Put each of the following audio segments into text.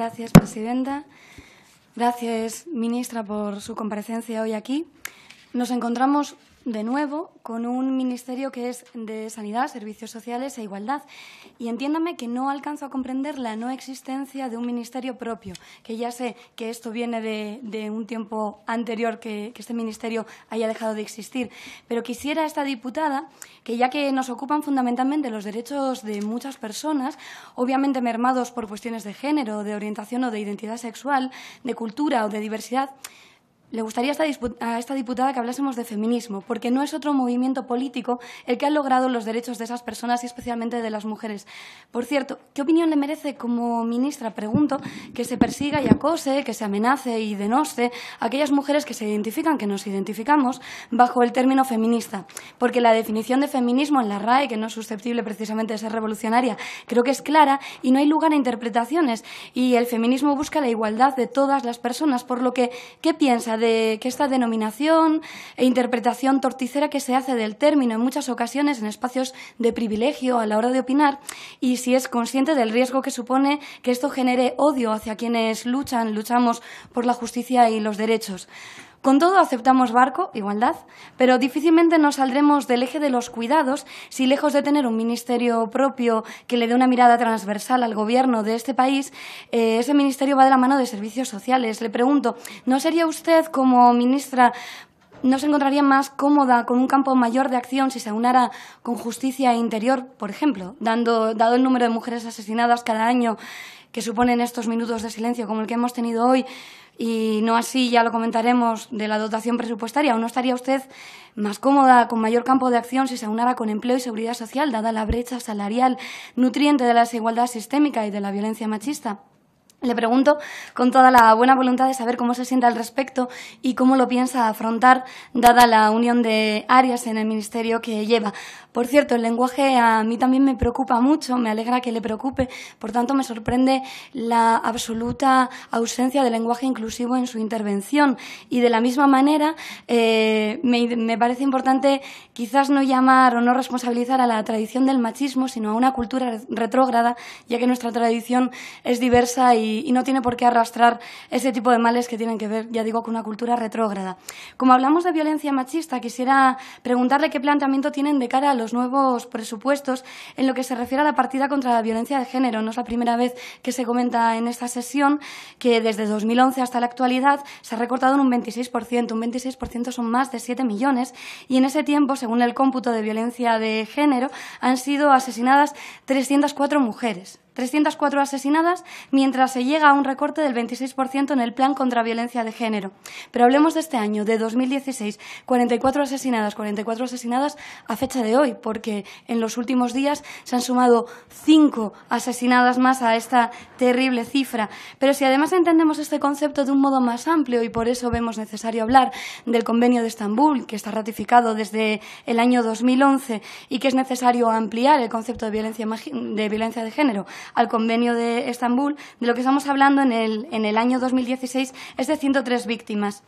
Gracias, presidenta. Gracias, ministra, por su comparecencia hoy aquí. Nos encontramos de nuevo con un ministerio que es de Sanidad, Servicios Sociales e Igualdad. Y entiéndame que no alcanzo a comprender la no existencia de un ministerio propio, que ya sé que esto viene de, un tiempo anterior que, que, este ministerio haya dejado de existir. Pero quisiera esta diputada que ya que nos ocupan fundamentalmente los derechos de muchas personas, obviamente mermados por cuestiones de género, de orientación o de identidad sexual, de cultura o de diversidad, le gustaría a esta, diputada que hablásemos de feminismo, porque no es otro movimiento político el que ha logrado los derechos de esas personas y especialmente de las mujeres. Por cierto, ¿qué opinión le merece como ministra, pregunto, que se persiga y acose, que se amenace y denoste a aquellas mujeres que se identifican, que nos identificamos, bajo el término feminista? Porque la definición de feminismo en la RAE, que no es susceptible precisamente de ser revolucionaria, creo que es clara y no hay lugar a interpretaciones. Y el feminismo busca la igualdad de todas las personas, por lo que, ¿qué piensa? de, que esta denominación e interpretación torticera que se hace del término en muchas ocasiones en espacios de privilegio a la hora de opinar y si es consciente del riesgo que supone que esto genere odio hacia quienes luchan, luchamos por la justicia y los derechos. Con todo, aceptamos barco, igualdad, pero difícilmente nos saldremos del eje de los cuidados si, lejos de tener un ministerio propio que le dé una mirada transversal al gobierno de este país, eh, ese ministerio va de la mano de servicios sociales. Le pregunto, ¿no sería usted, como ministra, no se encontraría más cómoda con un campo mayor de acción si se aunara con justicia e interior, por ejemplo, dando, dado el número de mujeres asesinadas cada año que suponen estos minutos de silencio como el que hemos tenido hoy, y no así, ya lo comentaremos, de la dotación presupuestaria, ¿o no estaría usted más cómoda, con mayor campo de acción, si se aunara con empleo y seguridad social, dada la brecha salarial nutriente de la desigualdad sistémica y de la violencia machista? Le pregunto con toda la buena voluntad de saber cómo se siente al respecto y cómo lo piensa afrontar, dada la unión de áreas en el ministerio que lleva. Por cierto, el lenguaje a mí también me preocupa mucho, me alegra que le preocupe, por tanto me sorprende la absoluta ausencia de lenguaje inclusivo en su intervención. Y de la misma manera, eh, me parece importante quizás no llamar o no responsabilizar a la tradición del machismo, sino a una cultura retrógrada, ya que nuestra tradición es diversa y y, no tiene por qué arrastrar ese tipo de males que tienen que ver, ya digo, con una cultura retrógrada. Como hablamos de violencia machista, quisiera preguntarle qué planteamiento tienen de cara a los nuevos presupuestos en lo que se refiere a la partida contra la violencia de género. No es la primera vez que se comenta en esta sesión que desde 2011 hasta la actualidad se ha recortado en un 26%. Un 26% son más de 7 millones y en ese tiempo, según el cómputo de violencia de género, han sido asesinadas 304 mujeres. 304 asesinadas, mientras se llega a un recorte del 26% en el plan contra violencia de género. Pero hablemos de este año, de 2016, 44 asesinadas, 44 asesinadas a fecha de hoy, porque en los últimos días se han sumado 5 asesinadas más a esta terrible cifra. Pero si además entendemos este concepto de un modo más amplio, y por eso vemos necesario hablar del Convenio de Estambul, que está ratificado desde el año 2011 y que es necesario ampliar el concepto de violencia, de, violencia de género, al convenio de Estambul, de lo que estamos hablando en el, en el año 2016 es de 103 víctimas.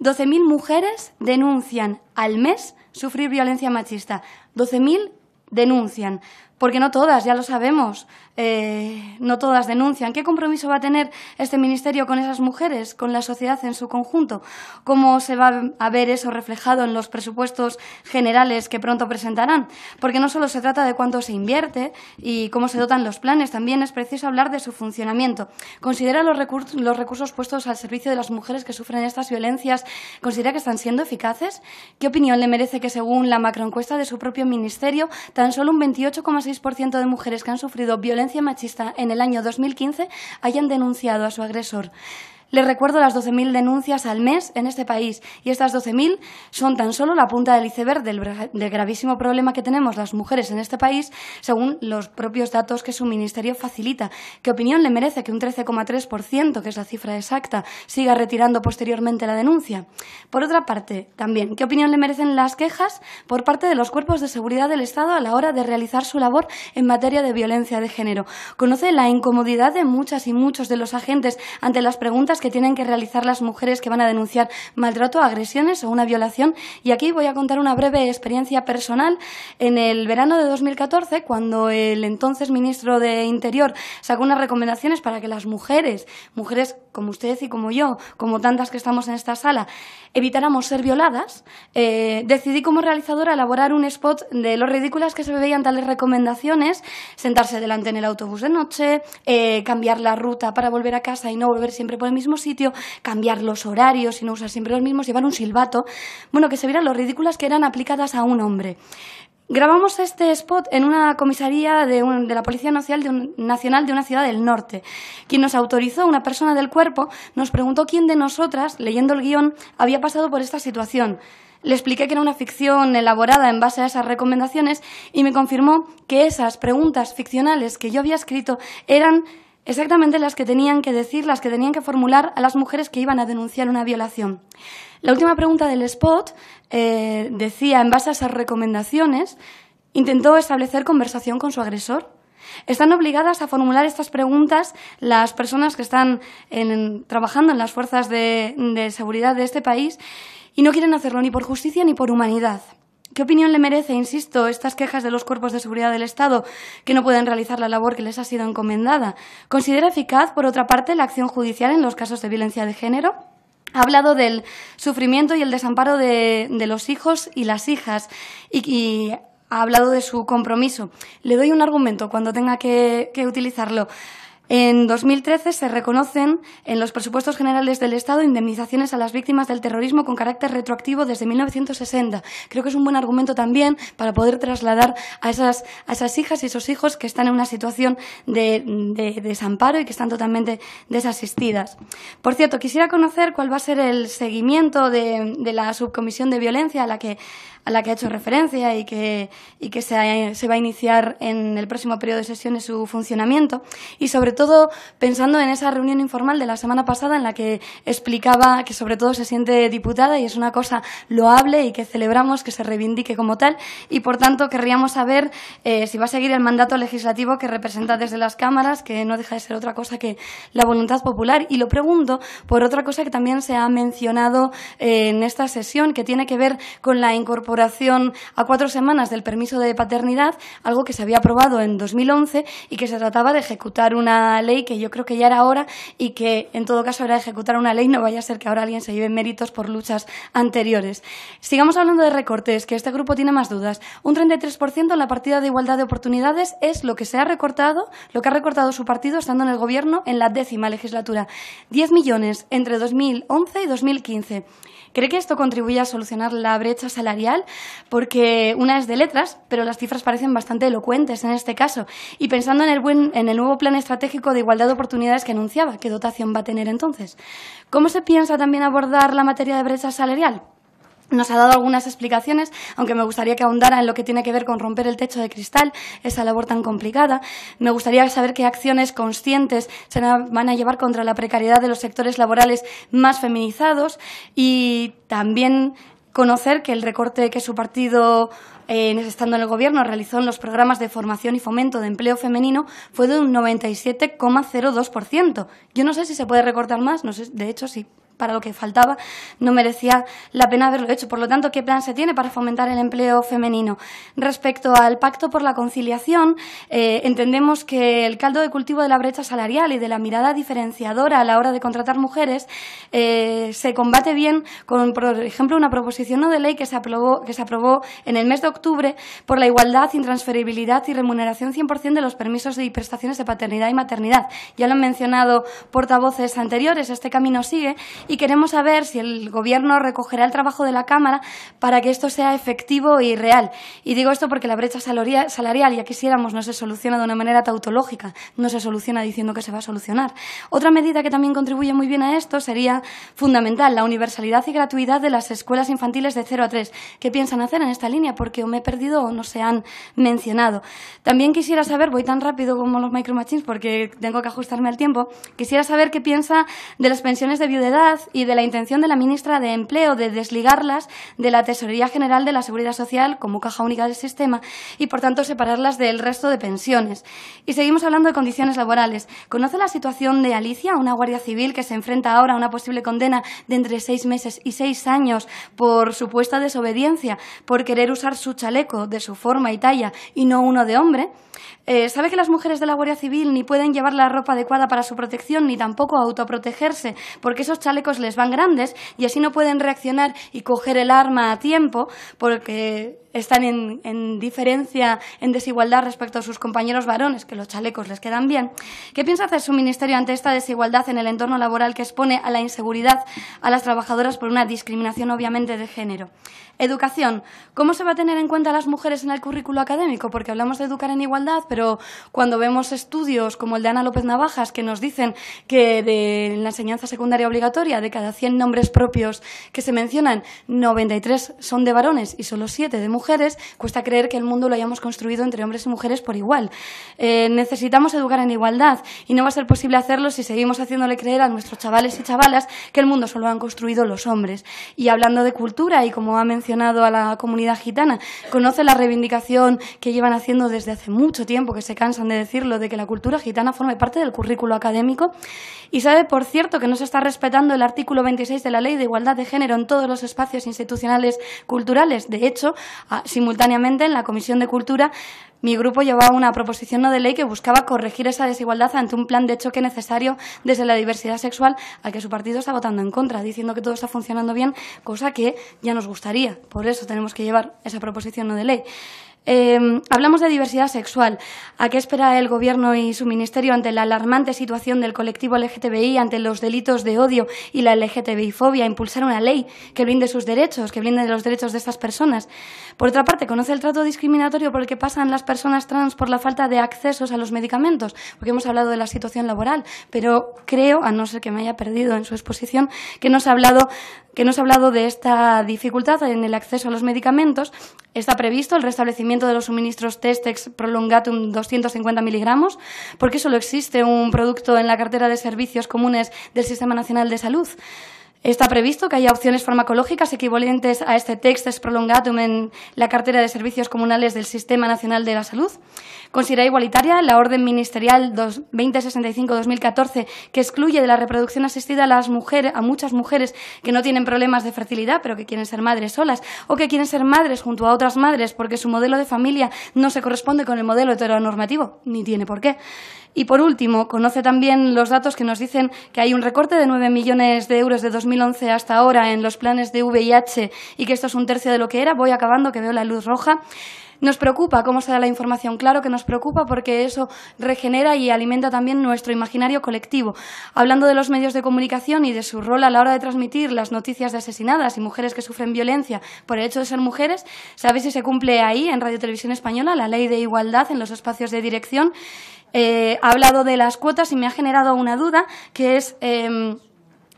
12.000 mujeres denuncian al mes sufrir violencia machista. 12.000 denuncian porque no todas, ya lo sabemos, eh, no todas denuncian. ¿Qué compromiso va a tener este Ministerio con esas mujeres, con la sociedad en su conjunto? ¿Cómo se va a ver eso reflejado en los presupuestos generales que pronto presentarán? Porque no solo se trata de cuánto se invierte y cómo se dotan los planes, también es preciso hablar de su funcionamiento. Considera los, recursos, los recursos puestos al servicio de las mujeres que sufren estas violencias, ¿considera que están siendo eficaces? ¿Qué opinión le merece que, según la macroencuesta de su propio Ministerio, tan solo un 28,6% ciento de mujeres que han sufrido violencia machista en el año 2015 hayan denunciado a su agresor. Les recuerdo las 12.000 denuncias al mes en este país y estas 12.000 son tan solo la punta del iceberg del, gravísimo problema que tenemos las mujeres en este país según los propios datos que su ministerio facilita. ¿Qué opinión le merece que un 13,3%, que es la cifra exacta, siga retirando posteriormente la denuncia? Por otra parte, también, ¿qué opinión le merecen las quejas por parte de los cuerpos de seguridad del Estado a la hora de realizar su labor en materia de violencia de género? ¿Conoce la incomodidad de muchas y muchos de los agentes ante las preguntas que tienen que realizar las mujeres que van a denunciar maltrato, agresiones o una violación. Y aquí voy a contar una breve experiencia personal. En el verano de 2014, cuando el entonces ministro de Interior sacó unas recomendaciones para que las mujeres, mujeres como usted y como yo, como tantas que estamos en esta sala, evitáramos ser violadas, eh, decidí como realizadora elaborar un spot de lo ridículas que se veían tales recomendaciones, sentarse delante en el autobús de noche, eh, cambiar la ruta para volver a casa y no volver siempre por el mismo sitio, cambiar los horarios y no usar siempre los mismos, llevar un silbato, bueno, que se vieran lo ridículas que eran aplicadas a un hombre. Grabamos este spot en una comisaría de, la Policía Nacional de, Nacional de, una ciudad del norte. Quien nos autorizó, una persona del cuerpo, nos preguntó quién de nosotras, leyendo el guión, había pasado por esta situación. Le expliqué que era una ficción elaborada en base a esas recomendaciones y me confirmó que esas preguntas ficcionales que yo había escrito eran Exactamente las que tenían que decir, las que tenían que formular a las mujeres que iban a denunciar una violación. La última pregunta del spot eh, decía, en base a esas recomendaciones, intentó establecer conversación con su agresor. Están obligadas a formular estas preguntas las personas que están trabajando en las fuerzas de seguridad de este país y no quieren hacerlo ni por justicia ni por humanidad. ¿Qué opinión le merece, insisto, estas quejas de los cuerpos de seguridad del Estado que no pueden realizar la labor que les ha sido encomendada? ¿Considera eficaz, por otra parte, la acción judicial en los casos de violencia de género? Ha hablado del sufrimiento y el desamparo de, los hijos y las hijas y, ha hablado de su compromiso. Le doy un argumento cuando tenga que utilizarlo. En 2013 se reconocen en los presupuestos generales del Estado indemnizaciones a las víctimas del terrorismo con carácter retroactivo desde 1960. Creo que es un buen argumento también para poder trasladar a esas, hijas y esos hijos que están en una situación de, desamparo y que están totalmente desasistidas. Por cierto, quisiera conocer cuál va a ser el seguimiento de la subcomisión de violencia a la que a la que ha hecho referencia y que, y que se, va a iniciar en el próximo periodo de sesiones su funcionamiento. Y sobre todo pensando en esa reunión informal de la semana pasada en la que explicaba que sobre todo se siente diputada y es una cosa loable y que celebramos que se reivindique como tal. Y por tanto querríamos saber eh, si va a seguir el mandato legislativo que representa desde las cámaras, que no deja de ser otra cosa que la voluntad popular. Y lo pregunto por otra cosa que también se ha mencionado eh, en esta sesión, que tiene que ver con la incorporación a cuatro semanas del permiso de paternidad, algo que se había aprobado en 2011 y que se trataba de ejecutar una ley que yo creo que ya era hora y que en todo caso era ejecutar una ley, no vaya a ser que ahora alguien se lleve méritos por luchas anteriores. Sigamos hablando de recortes, que este grupo tiene más dudas. Un 33% en la partida de igualdad de oportunidades es lo que se ha recortado, lo que ha recortado su partido estando en el gobierno en la décima legislatura. 10 millones entre 2011 y 2015. ¿Cree que esto contribuye a solucionar la brecha salarial porque una es de letras, pero las cifras parecen bastante elocuentes en este caso. Y pensando en el, en el nuevo plan estratégico de igualdad de oportunidades que anunciaba, ¿qué dotación va a tener entonces? ¿Cómo se piensa también abordar la materia de brecha salarial? Nos ha dado algunas explicaciones, aunque me gustaría que ahondara en lo que tiene que ver con romper el techo de cristal, esa labor tan complicada. Me gustaría saber qué acciones conscientes se van a llevar contra la precariedad de los sectores laborales más feminizados y también conocer que el recorte que su partido, eh, estando en el gobierno, realizó en los programas de formación y fomento de empleo femenino fue de un 97,02%. Yo no sé si se puede recortar más, no sé, de hecho sí para lo que faltaba, no merecía la pena haberlo hecho. Por lo tanto, ¿qué plan se tiene para fomentar el empleo femenino? Respecto al Pacto por la Conciliación, eh, entendemos que el caldo de cultivo de la brecha salarial y de la mirada diferenciadora a la hora de contratar mujeres eh, se combate bien con, por ejemplo, una proposición no de ley que se, aprobó, que se aprobó en el mes de octubre por la igualdad, intransferibilidad y remuneración 100% de los permisos y prestaciones de paternidad y maternidad. Ya lo han mencionado portavoces anteriores, este camino sigue y queremos saber si el Gobierno recogerá el trabajo de la Cámara para que esto sea efectivo y real. Y digo esto porque la brecha salarial, ya quisiéramos, no se soluciona de una manera tautológica, no se soluciona diciendo que se va a solucionar. Otra medida que también contribuye muy bien a esto sería fundamental, la universalidad y gratuidad de las escuelas infantiles de 0 a 3. ¿Qué piensan hacer en esta línea? Porque o me he perdido o no se han mencionado. También quisiera saber, voy tan rápido como los micromachines porque tengo que ajustarme al tiempo, quisiera saber qué piensa de las pensiones de viudedad y de la intención de la ministra de Empleo de desligarlas de la Tesorería General de la Seguridad Social como caja única del sistema y, por tanto, separarlas del resto de pensiones. Y seguimos hablando de condiciones laborales. ¿Conoce la situación de Alicia, una guardia civil que se enfrenta ahora a una posible condena de entre seis meses y seis años por supuesta desobediencia, por querer usar su chaleco de su forma y talla y no uno de hombre? Eh, sabe que las mujeres de la Guardia Civil ni pueden llevar la ropa adecuada para su protección ni tampoco autoprotegerse, porque esos chalecos les van grandes y así no pueden reaccionar y coger el arma a tiempo, porque están en, diferencia, en desigualdad respecto a sus compañeros varones, que los chalecos les quedan bien. ¿Qué piensa hacer su ministerio ante esta desigualdad en el entorno laboral que expone a la inseguridad a las trabajadoras por una discriminación obviamente de género? Educación. ¿Cómo se va a tener en cuenta a las mujeres en el currículo académico? Porque hablamos de educar en igualdad, pero cuando vemos estudios como el de Ana López Navajas, que nos dicen que en la enseñanza secundaria obligatoria, de cada 100 nombres propios que se mencionan, 93 son de varones y solo 7 de mujeres, cuesta creer que el mundo lo hayamos construido entre hombres y mujeres por igual. Eh, necesitamos educar en igualdad y no va a ser posible hacerlo si seguimos haciéndole creer a nuestros chavales y chavalas que el mundo solo han construido los hombres. Y hablando de cultura y como ha mencionado, a la comunidad gitana. Conoce la reivindicación que llevan haciendo desde hace mucho tiempo, que se cansan de decirlo, de que la cultura gitana forme parte del currículo académico. Y sabe, por cierto, que no se está respetando el artículo 26 de la Ley de Igualdad de Género en todos los espacios institucionales culturales. De hecho, ah, simultáneamente en la Comisión de Cultura mi grupo llevaba una proposición no de ley que buscaba corregir esa desigualdad ante un plan de choque necesario desde la diversidad sexual al que su partido está votando en contra, diciendo que todo está funcionando bien, cosa que ya nos gustaría. Por eso tenemos que llevar esa proposición no de ley. Em, hablamos de diversidad sexual. ¿A qué espera el Gobierno y su Ministerio ante la alarmante situación del colectivo LGTBI, ante los delitos de odio y la LGTBI-fobia? Impulsar una ley que brinde sus derechos, que blinde los derechos de estas personas. Por otra parte, ¿conoce el trato discriminatorio por el que pasan las personas trans por la falta de accesos a los medicamentos? Porque hemos hablado de la situación laboral, pero creo, a no ser que me haya perdido en su exposición, que nos ha hablado que nos ha hablado de esta dificultad en el acceso a los medicamentos. Está previsto el restablecimiento de los suministros Testex Prolongatum 250 miligramos, porque solo existe un producto en la cartera de servicios comunes del Sistema Nacional de Salud. Está previsto que haya opciones farmacológicas equivalentes a este texto es prolongatum en la cartera de servicios comunales del Sistema Nacional de la Salud. Considera igualitaria la orden ministerial 2065-2014 que excluye de la reproducción asistida a, las mujeres, a muchas mujeres que no tienen problemas de fertilidad pero que quieren ser madres solas o que quieren ser madres junto a otras madres porque su modelo de familia no se corresponde con el modelo heteronormativo, ni tiene por qué. Y por último, conoce también los datos que nos dicen que hay un recorte de 9 millones de euros de 2000 2011 hasta ahora en los planes de VIH y que esto es un tercio de lo que era. Voy acabando, que veo la luz roja. Nos preocupa cómo se da la información, claro que nos preocupa porque eso regenera y alimenta también nuestro imaginario colectivo. Hablando de los medios de comunicación y de su rol a la hora de transmitir las noticias de asesinadas y mujeres que sufren violencia por el hecho de ser mujeres, ¿sabéis si se cumple ahí en Radio Televisión Española la ley de igualdad en los espacios de dirección? Eh, ha hablado de las cuotas y me ha generado una duda que es... Em,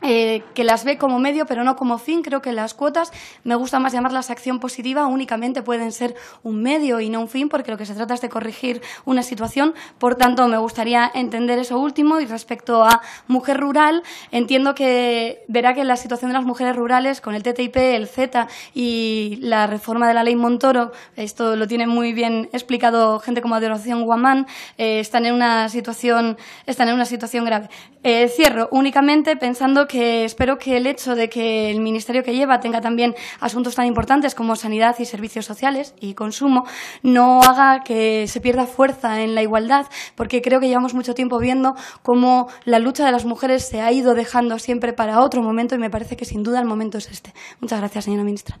eh, que las ve como medio pero no como fin. Creo que las cuotas, me gusta más llamarlas acción positiva, únicamente pueden ser un medio y no un fin, porque lo que se trata es de corregir una situación. Por tanto, me gustaría entender eso último. Y respecto a mujer rural, entiendo que verá que la situación de las mujeres rurales con el TTIP, el Z y la reforma de la ley Montoro, esto lo tiene muy bien explicado gente como Adoración Guamán, eh, están, en una situación, están en una situación grave. Eh, cierro únicamente pensando espero que el hecho de que el ministerio que lleva tenga también asuntos tan importantes como sanidad y servicios sociales y consumo no haga que se pierda fuerza en la igualdad, porque creo que llevamos mucho tiempo viendo cómo la lucha de las mujeres se ha ido dejando siempre para otro momento y me parece que sin duda el momento es este. Muchas gracias, señora ministra.